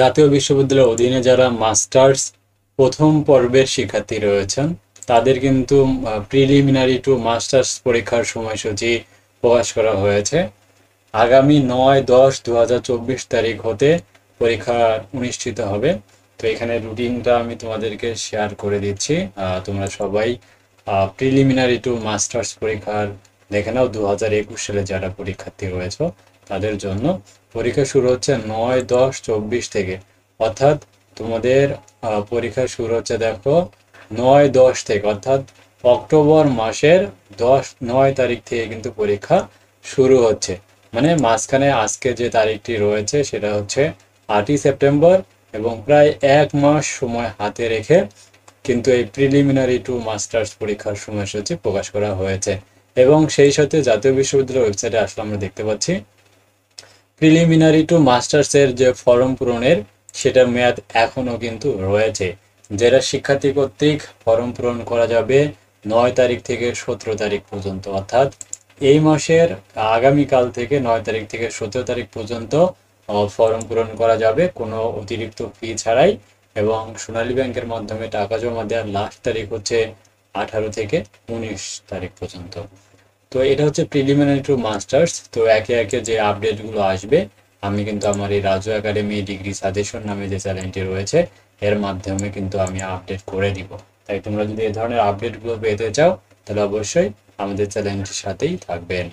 জাতীয় বিশ্ববিদ্যালয়ের অধীনে যারা মাস্টার্স প্রথম পর্বের শিক্ষার্থী রয়েছেন তাদের কিন্তু প্রিলিমিনারি টু মাস্টার্স পরীক্ষার সময়সূচি প্রকাশ করা হয়েছে আগামী নয় দশ দু তারিখ হতে পরীক্ষা অনুষ্ঠিত হবে তো এখানে রুটিনটা আমি তোমাদেরকে শেয়ার করে দিচ্ছি তোমরা সবাই প্রিলিমিনারি টু মাস্টার্স পরীক্ষার দেখে নাও একুশ সালে যারা পরীক্ষার্থী রয়েছ তাদের জন্য পরীক্ষা শুরু হচ্ছে নয় দশ চব্বিশ থেকে অর্থাৎ তোমাদের পরীক্ষা শুরু হচ্ছে দেখো নয় দশ থেকে অর্থাৎ অক্টোবর মাসের দশ নয় তারিখ থেকে কিন্তু পরীক্ষা শুরু হচ্ছে মানে মাঝখানে আজকে যে তারিখটি রয়েছে সেটা হচ্ছে আটই সেপ্টেম্বর এবং প্রায় এক মাস সময় হাতে রেখে কিন্তু এই প্রিলিমিনারি টু মাস্টার্স পরীক্ষার সময়সূচি প্রকাশ করা হয়েছে এবং সেই সাথে জাতীয় বিশ্ববিদ্যালয়ের ওয়েবসাইটে আসলে আমরা দেখতে পাচ্ছি প্রিলিমিনারি টু মাস্টার্সের যে ফর্ম পূরণের সেটার মেয়াদ এখনও কিন্তু রয়েছে যেটা শিক্ষার্থী কর্তৃক ফর্ম পূরণ করা যাবে নয় তারিখ থেকে সতেরো তারিখ পর্যন্ত অর্থাৎ এই মাসের আগামীকাল থেকে নয় তারিখ থেকে সতেরো তারিখ পর্যন্ত ফর্ম পূরণ করা যাবে কোনো অতিরিক্ত ফি ছাড়াই এবং সোনালী ব্যাংকের মাধ্যমে টাকা জমা দেওয়ার লাস্ট তারিখ হচ্ছে আঠারো থেকে উনিশ তারিখ পর্যন্ত তো এটা হচ্ছে প্রিলিমিনারি টু মাস্টার্স তো একে একে যে আপডেটগুলো আসবে আমি কিন্তু আমার এই রাজু একাডেমি ডিগ্রি সাজেশন নামে যে চ্যানেলটি রয়েছে এর মাধ্যমে কিন্তু আমি আপডেট করে দিব তাই তোমরা যদি এ ধরনের আপডেটগুলো পেতে চাও তাহলে অবশ্যই আমাদের চ্যানেলটির সাথেই থাকবেন